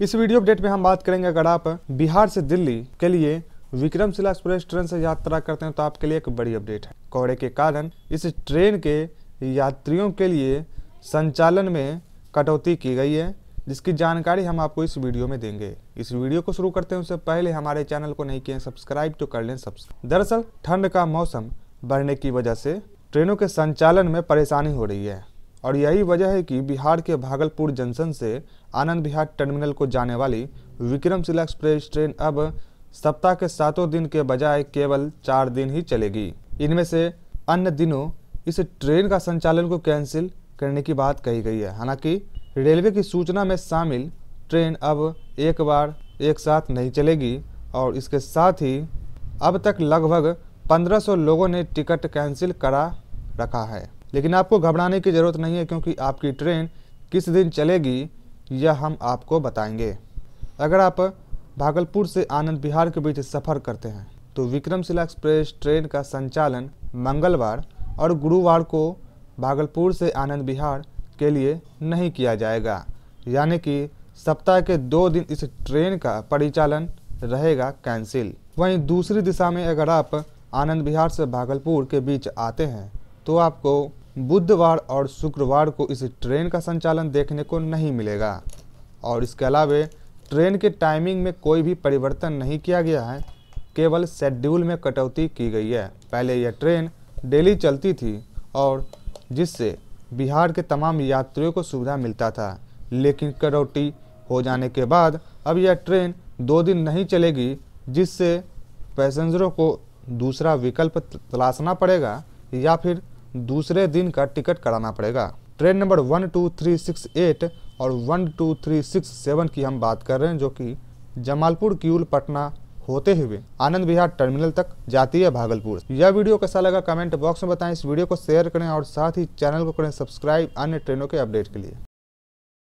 इस video update में हम बात करेंगे अगर आप बिहार से दिल्ली के लिए विक्रमशिला एक्सप्रेस ट्रेन से यात्रा करते हैं तो आपके लिए एक बड़ी अपडेट है कोहरे के कारण इस ट्रेन के यात्रियों के लिए संचालन में कटौती की गई है जिसकी जानकारी हम आपको इस वीडियो में देंगे इस वीडियो को शुरू करते हैं उससे पहले हमारे चैनल को नहीं किए सब्सक्राइब तो कर लें सब्सक्राइब दरअसल ठंड का मौसम बढ़ने की वजह से ट्रेनों के संचालन में परेशानी हो रही है और यही वजह है कि बिहार के भागलपुर जंक्शन से आनंद बिहार टर्मिनल को जाने वाली विक्रमशिला एक्सप्रेस ट्रेन अब सप्ताह के सातों दिन के बजाय केवल चार दिन ही चलेगी इनमें से अन्य दिनों इस ट्रेन का संचालन को कैंसिल करने की बात कही गई है हालांकि रेलवे की सूचना में शामिल ट्रेन अब एक बार एक साथ नहीं चलेगी और इसके साथ ही अब तक लगभग 1500 लोगों ने टिकट कैंसिल करा रखा है लेकिन आपको घबराने की ज़रूरत नहीं है क्योंकि आपकी ट्रेन किस दिन चलेगी यह हम आपको बताएंगे अगर आप भागलपुर से आनंद बिहार के बीच सफ़र करते हैं तो विक्रमशिला एक्सप्रेस ट्रेन का संचालन मंगलवार और गुरुवार को भागलपुर से आनंद बिहार के लिए नहीं किया जाएगा यानी कि सप्ताह के दो दिन इस ट्रेन का परिचालन रहेगा कैंसिल वहीं दूसरी दिशा में अगर आप आनंद बिहार से भागलपुर के बीच आते हैं तो आपको बुधवार और शुक्रवार को इस ट्रेन का संचालन देखने को नहीं मिलेगा और इसके अलावा ट्रेन के टाइमिंग में कोई भी परिवर्तन नहीं किया गया है केवल शेड्यूल में कटौती की गई है पहले यह ट्रेन डेली चलती थी और जिससे बिहार के तमाम यात्रियों को सुविधा मिलता था लेकिन कटौती हो जाने के बाद अब यह ट्रेन दो दिन नहीं चलेगी जिससे पैसेंजरों को दूसरा विकल्प तलाशना पड़ेगा या फिर दूसरे दिन का टिकट कराना पड़ेगा train number one two three six eight और one two three six seven की हम बात कर रहे हैं जो कि जमालपुर क्यूल पटना होते हुए आनंद विहार टर्मिनल तक जाती है भागलपुर यह वीडियो कैसा लगा कमेंट बॉक्स में बताएं इस वीडियो को शेयर करें और साथ ही चैनल को करें सब्सक्राइब अन्य ट्रेनों के अपडेट के लिए